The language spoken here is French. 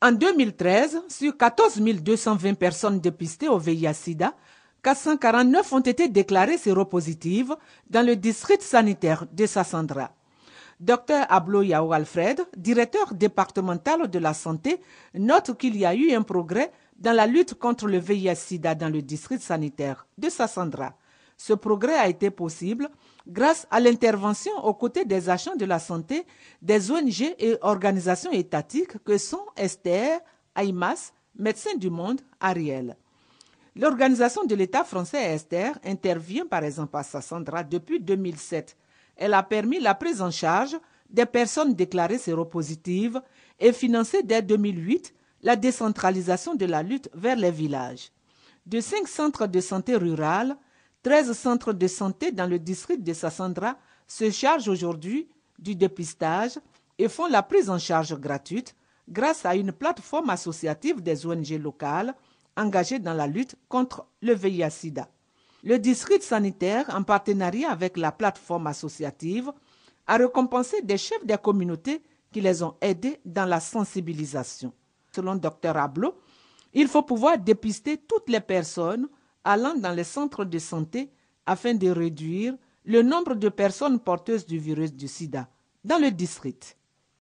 En 2013, sur 14 220 personnes dépistées au VIH-Sida, 449 ont été déclarées séropositives dans le district sanitaire de Sassandra. Dr Ablo Alfred, directeur départemental de la santé, note qu'il y a eu un progrès dans la lutte contre le VIH-Sida dans le district sanitaire de Sassandra. Ce progrès a été possible grâce à l'intervention aux côtés des agents de la santé, des ONG et organisations étatiques que sont Esther, AIMAS, Médecins du Monde, Ariel. L'organisation de l'État français Esther intervient par exemple à Sassandra depuis 2007. Elle a permis la prise en charge des personnes déclarées séropositives et financé dès 2008 la décentralisation de la lutte vers les villages. De cinq centres de santé rurales, 13 centres de santé dans le district de Sassandra se chargent aujourd'hui du dépistage et font la prise en charge gratuite grâce à une plateforme associative des ONG locales engagées dans la lutte contre le VIH-Sida. Le district sanitaire, en partenariat avec la plateforme associative, a récompensé des chefs des communautés qui les ont aidés dans la sensibilisation. Selon Dr Ablo, il faut pouvoir dépister toutes les personnes allant dans les centres de santé afin de réduire le nombre de personnes porteuses du virus du sida dans le district.